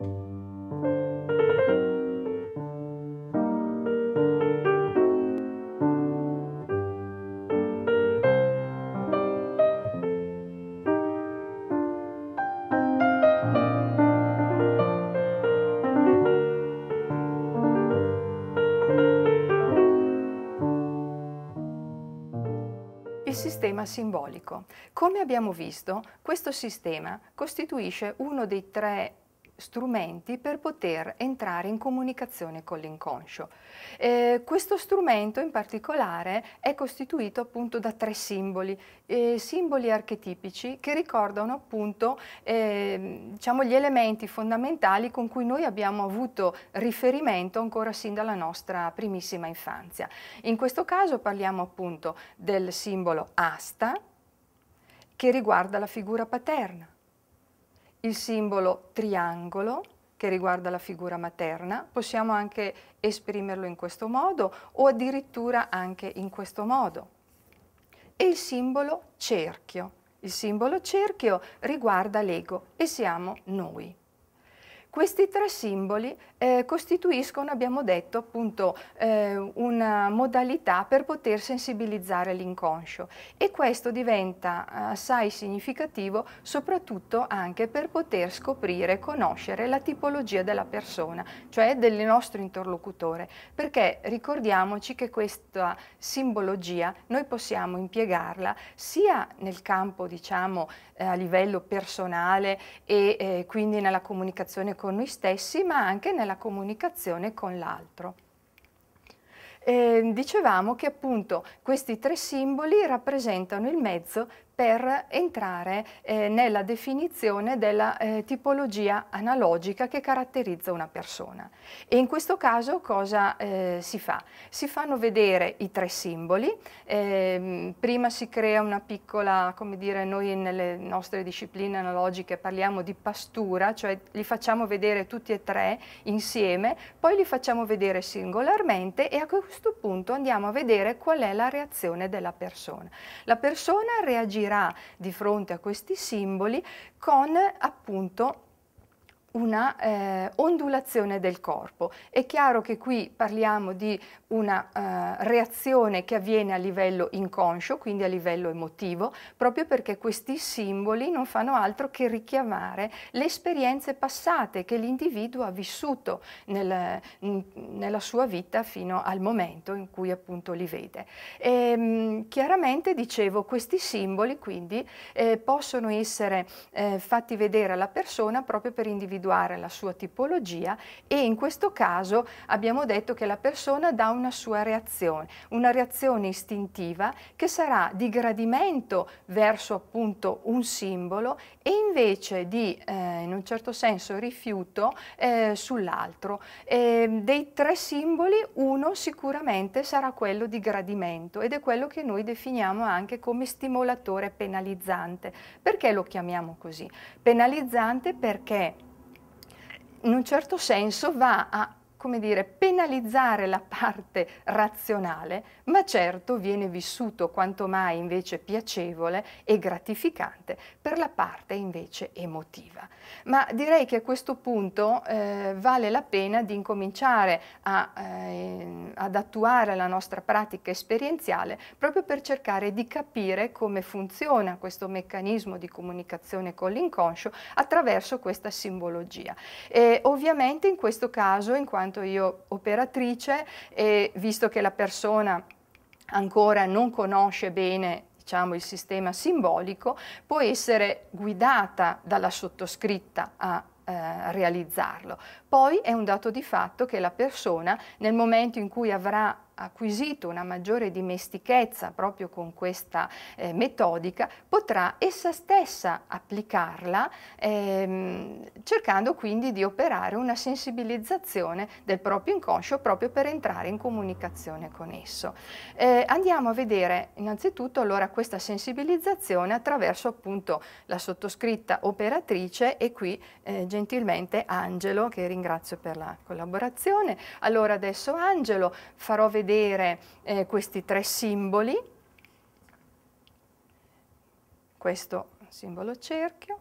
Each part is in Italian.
Il sistema simbolico. Come abbiamo visto, questo sistema costituisce uno dei tre strumenti per poter entrare in comunicazione con l'inconscio. Eh, questo strumento in particolare è costituito appunto da tre simboli, eh, simboli archetipici che ricordano appunto eh, diciamo gli elementi fondamentali con cui noi abbiamo avuto riferimento ancora sin dalla nostra primissima infanzia. In questo caso parliamo appunto del simbolo asta che riguarda la figura paterna il simbolo triangolo che riguarda la figura materna, possiamo anche esprimerlo in questo modo o addirittura anche in questo modo. E il simbolo cerchio. Il simbolo cerchio riguarda l'ego e siamo noi. Questi tre simboli eh, costituiscono, abbiamo detto, appunto eh, una modalità per poter sensibilizzare l'inconscio e questo diventa eh, assai significativo soprattutto anche per poter scoprire e conoscere la tipologia della persona, cioè del nostro interlocutore, perché ricordiamoci che questa simbologia noi possiamo impiegarla sia nel campo, diciamo, eh, a livello personale e eh, quindi nella comunicazione con noi stessi, ma anche nella comunicazione con l'altro. Eh, dicevamo che appunto questi tre simboli rappresentano il mezzo per entrare eh, nella definizione della eh, tipologia analogica che caratterizza una persona. E in questo caso cosa eh, si fa? Si fanno vedere i tre simboli, ehm, prima si crea una piccola, come dire, noi nelle nostre discipline analogiche parliamo di pastura, cioè li facciamo vedere tutti e tre insieme, poi li facciamo vedere singolarmente e a questo punto andiamo a vedere qual è la reazione della persona. La persona reagirà reagirà di fronte a questi simboli con appunto una eh, ondulazione del corpo. È chiaro che qui parliamo di una eh, reazione che avviene a livello inconscio, quindi a livello emotivo, proprio perché questi simboli non fanno altro che richiamare le esperienze passate che l'individuo ha vissuto nel, nella sua vita fino al momento in cui appunto li vede. E, ehm, chiaramente, dicevo, questi simboli quindi eh, possono essere eh, fatti vedere alla persona proprio per individuare individuare la sua tipologia e in questo caso abbiamo detto che la persona dà una sua reazione, una reazione istintiva che sarà di gradimento verso appunto un simbolo e invece di eh, in un certo senso rifiuto eh, sull'altro. Eh, dei tre simboli uno sicuramente sarà quello di gradimento ed è quello che noi definiamo anche come stimolatore penalizzante. Perché lo chiamiamo così? Penalizzante perché in un certo senso va a come dire, penalizzare la parte razionale, ma certo viene vissuto quanto mai invece piacevole e gratificante per la parte invece emotiva. Ma direi che a questo punto eh, vale la pena di incominciare a, eh, ad attuare la nostra pratica esperienziale proprio per cercare di capire come funziona questo meccanismo di comunicazione con l'inconscio attraverso questa simbologia. E ovviamente in questo caso, in quanto soltanto io operatrice e visto che la persona ancora non conosce bene diciamo, il sistema simbolico, può essere guidata dalla sottoscritta a eh, realizzarlo. Poi è un dato di fatto che la persona nel momento in cui avrà acquisito una maggiore dimestichezza proprio con questa eh, metodica, potrà essa stessa applicarla ehm, cercando quindi di operare una sensibilizzazione del proprio inconscio proprio per entrare in comunicazione con esso. Eh, andiamo a vedere innanzitutto allora questa sensibilizzazione attraverso appunto la sottoscritta operatrice e qui eh, gentilmente Angelo che ringrazio per la collaborazione. Allora adesso Angelo farò vedere vedere eh, questi tre simboli, questo simbolo cerchio,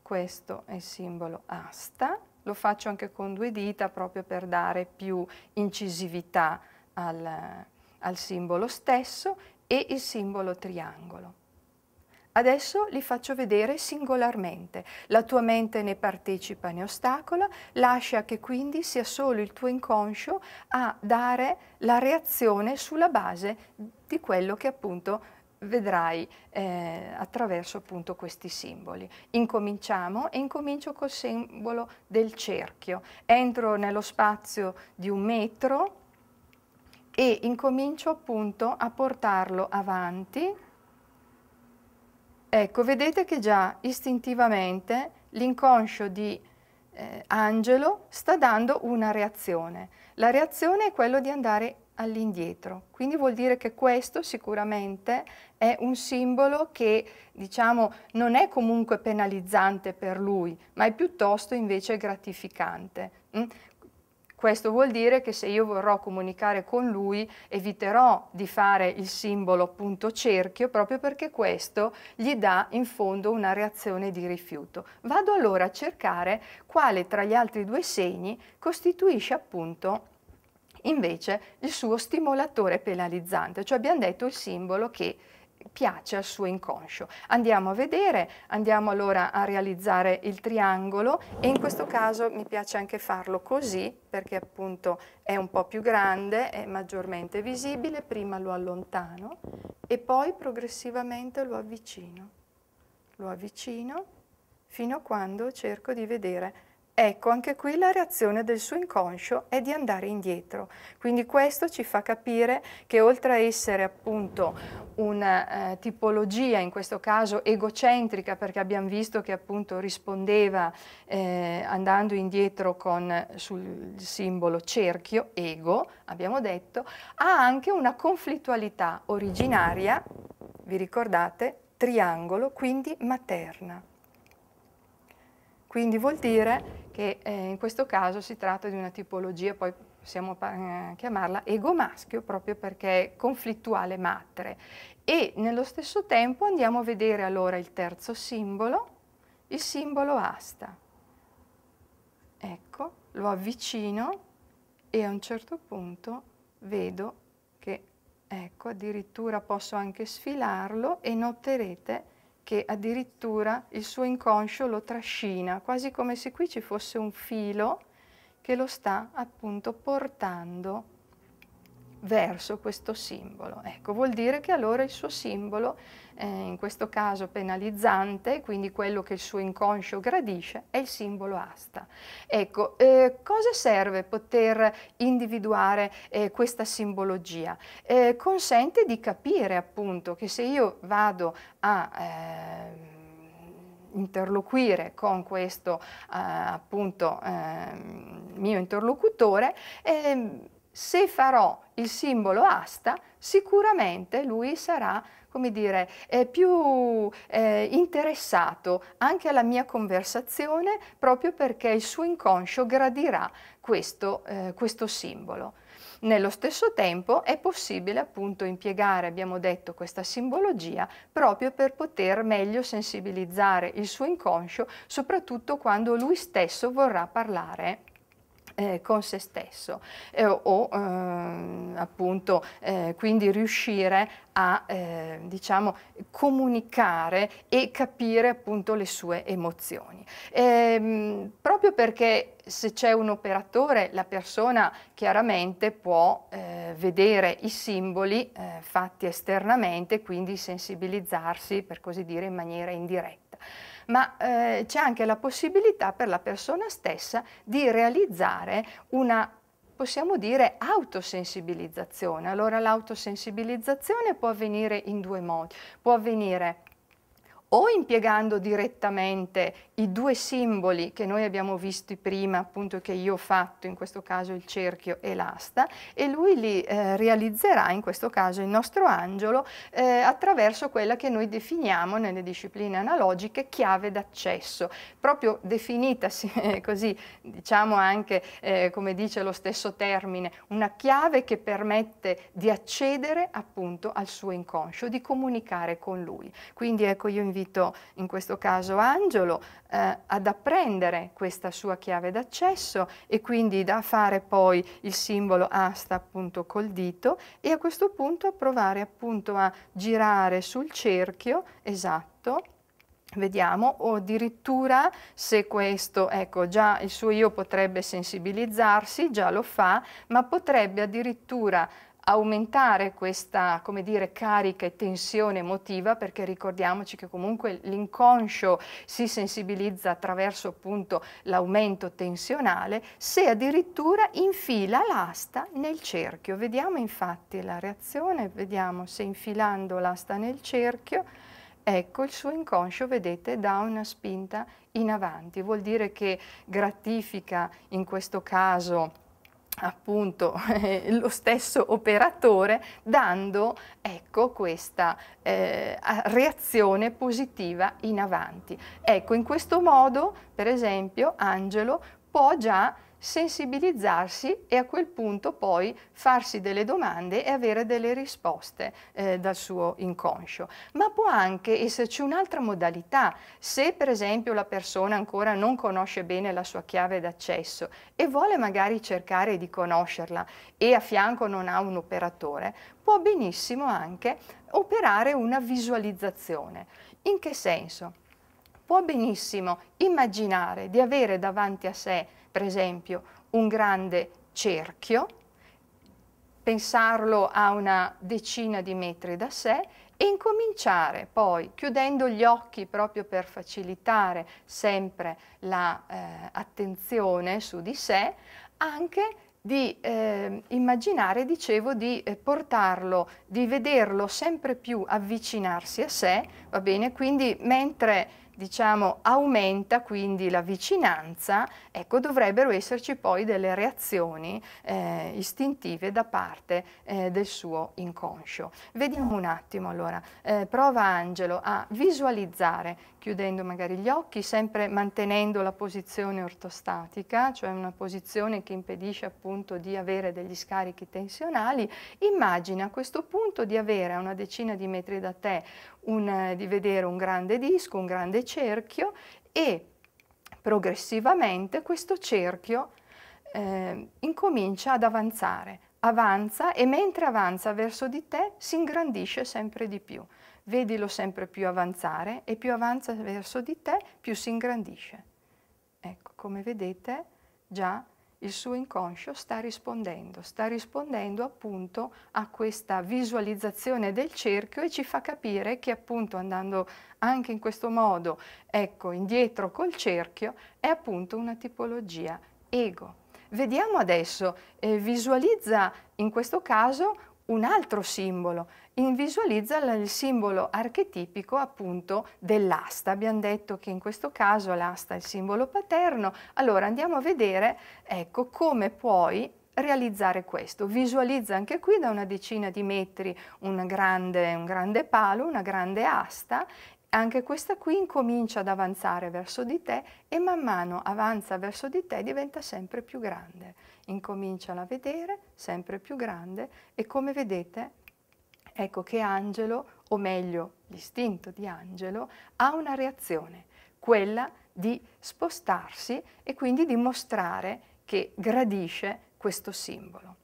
questo è il simbolo asta, lo faccio anche con due dita proprio per dare più incisività al, al simbolo stesso e il simbolo triangolo. Adesso li faccio vedere singolarmente. La tua mente ne partecipa, ne ostacola, lascia che quindi sia solo il tuo inconscio a dare la reazione sulla base di quello che appunto vedrai eh, attraverso appunto questi simboli. Incominciamo e incomincio col simbolo del cerchio. Entro nello spazio di un metro e incomincio appunto a portarlo avanti Ecco, vedete che già istintivamente l'inconscio di eh, Angelo sta dando una reazione. La reazione è quella di andare all'indietro, quindi vuol dire che questo sicuramente è un simbolo che diciamo non è comunque penalizzante per lui, ma è piuttosto invece gratificante. Mm? Questo vuol dire che se io vorrò comunicare con lui eviterò di fare il simbolo punto cerchio proprio perché questo gli dà in fondo una reazione di rifiuto. Vado allora a cercare quale tra gli altri due segni costituisce appunto invece il suo stimolatore penalizzante, cioè abbiamo detto il simbolo che piace al suo inconscio. Andiamo a vedere, andiamo allora a realizzare il triangolo e in questo caso mi piace anche farlo così perché appunto è un po' più grande, è maggiormente visibile, prima lo allontano e poi progressivamente lo avvicino, lo avvicino fino a quando cerco di vedere Ecco, anche qui la reazione del suo inconscio è di andare indietro. Quindi questo ci fa capire che oltre a essere appunto una eh, tipologia, in questo caso egocentrica, perché abbiamo visto che appunto rispondeva eh, andando indietro con, sul simbolo cerchio, ego, abbiamo detto, ha anche una conflittualità originaria, vi ricordate, triangolo, quindi materna. Quindi vuol dire che eh, in questo caso si tratta di una tipologia, poi possiamo eh, chiamarla ego maschio proprio perché è conflittuale matre. E nello stesso tempo andiamo a vedere allora il terzo simbolo, il simbolo asta. Ecco, lo avvicino e a un certo punto vedo che, ecco, addirittura posso anche sfilarlo e noterete che addirittura il suo inconscio lo trascina, quasi come se qui ci fosse un filo che lo sta appunto portando verso questo simbolo. Ecco, vuol dire che allora il suo simbolo, eh, in questo caso penalizzante, quindi quello che il suo inconscio gradisce, è il simbolo asta. Ecco, eh, cosa serve poter individuare eh, questa simbologia? Eh, consente di capire appunto che se io vado a ehm, interloquire con questo eh, appunto ehm, mio interlocutore, ehm, se farò il simbolo asta, sicuramente lui sarà come dire, eh, più eh, interessato anche alla mia conversazione proprio perché il suo inconscio gradirà questo, eh, questo simbolo. Nello stesso tempo è possibile appunto impiegare, abbiamo detto, questa simbologia proprio per poter meglio sensibilizzare il suo inconscio, soprattutto quando lui stesso vorrà parlare eh, con se stesso eh, o ehm, appunto eh, quindi riuscire a eh, diciamo comunicare e capire appunto le sue emozioni. Ehm, proprio perché se c'è un operatore la persona chiaramente può eh, vedere i simboli eh, fatti esternamente, quindi sensibilizzarsi per così dire in maniera indiretta ma eh, c'è anche la possibilità per la persona stessa di realizzare una possiamo dire autosensibilizzazione. Allora l'autosensibilizzazione può avvenire in due modi, può avvenire o impiegando direttamente i due simboli che noi abbiamo visto prima, appunto che io ho fatto, in questo caso il cerchio e l'asta, e lui li eh, realizzerà, in questo caso il nostro angelo, eh, attraverso quella che noi definiamo nelle discipline analogiche chiave d'accesso, proprio definita eh, così, diciamo anche, eh, come dice lo stesso termine, una chiave che permette di accedere appunto al suo inconscio, di comunicare con lui. Quindi ecco, io invito in questo caso Angelo eh, ad apprendere questa sua chiave d'accesso e quindi da fare poi il simbolo asta appunto col dito e a questo punto provare appunto a girare sul cerchio, esatto, Vediamo, o addirittura se questo, ecco già il suo io potrebbe sensibilizzarsi, già lo fa, ma potrebbe addirittura aumentare questa dire, carica e tensione emotiva perché ricordiamoci che comunque l'inconscio si sensibilizza attraverso l'aumento tensionale se addirittura infila l'asta nel cerchio. Vediamo infatti la reazione, vediamo se infilando l'asta nel cerchio Ecco, il suo inconscio, vedete, dà una spinta in avanti, vuol dire che gratifica in questo caso appunto eh, lo stesso operatore dando ecco questa eh, reazione positiva in avanti. Ecco in questo modo per esempio Angelo può già sensibilizzarsi e a quel punto poi farsi delle domande e avere delle risposte eh, dal suo inconscio. Ma può anche esserci un'altra modalità, se per esempio la persona ancora non conosce bene la sua chiave d'accesso e vuole magari cercare di conoscerla e a fianco non ha un operatore, può benissimo anche operare una visualizzazione. In che senso? Può benissimo immaginare di avere davanti a sé per esempio un grande cerchio, pensarlo a una decina di metri da sé e incominciare poi, chiudendo gli occhi proprio per facilitare sempre l'attenzione la, eh, su di sé, anche di eh, immaginare, dicevo, di eh, portarlo, di vederlo sempre più avvicinarsi a sé, va bene? Quindi mentre diciamo, aumenta quindi la vicinanza, ecco, dovrebbero esserci poi delle reazioni eh, istintive da parte eh, del suo inconscio. Vediamo un attimo allora, eh, prova Angelo a visualizzare, chiudendo magari gli occhi, sempre mantenendo la posizione ortostatica, cioè una posizione che impedisce appunto di avere degli scarichi tensionali, immagina a questo punto di avere a una decina di metri da te un, eh, di vedere un grande disco, un grande cerchio e progressivamente questo cerchio eh, incomincia ad avanzare, avanza e mentre avanza verso di te si ingrandisce sempre di più. Vedilo sempre più avanzare e più avanza verso di te più si ingrandisce. Ecco, come vedete già il suo inconscio sta rispondendo, sta rispondendo appunto a questa visualizzazione del cerchio e ci fa capire che appunto andando anche in questo modo, ecco, indietro col cerchio, è appunto una tipologia ego. Vediamo adesso, eh, visualizza in questo caso un altro simbolo, visualizza il simbolo archetipico appunto dell'asta. Abbiamo detto che in questo caso l'asta è il simbolo paterno, allora andiamo a vedere ecco, come puoi realizzare questo. Visualizza anche qui da una decina di metri un grande, un grande palo, una grande asta anche questa qui incomincia ad avanzare verso di te e man mano avanza verso di te diventa sempre più grande. Incominciala a vedere sempre più grande e come vedete ecco che Angelo, o meglio l'istinto di Angelo, ha una reazione, quella di spostarsi e quindi di mostrare che gradisce questo simbolo.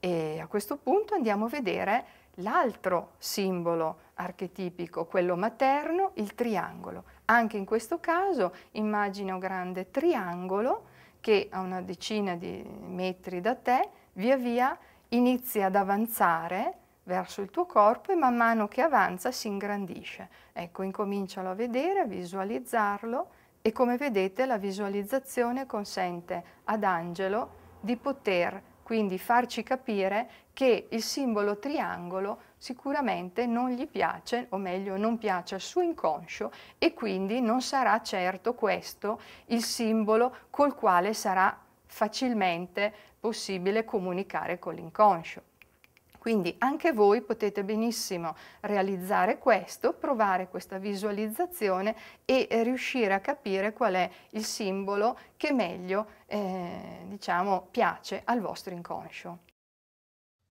E a questo punto andiamo a vedere l'altro simbolo archetipico, quello materno, il triangolo. Anche in questo caso immagina un grande triangolo che a una decina di metri da te via via inizia ad avanzare verso il tuo corpo e man mano che avanza si ingrandisce. Ecco, incomincialo a vedere, a visualizzarlo e come vedete la visualizzazione consente ad Angelo di poter quindi farci capire che il simbolo triangolo sicuramente non gli piace, o meglio non piace al suo inconscio e quindi non sarà certo questo il simbolo col quale sarà facilmente possibile comunicare con l'inconscio. Quindi anche voi potete benissimo realizzare questo, provare questa visualizzazione e riuscire a capire qual è il simbolo che meglio eh, diciamo, piace al vostro inconscio.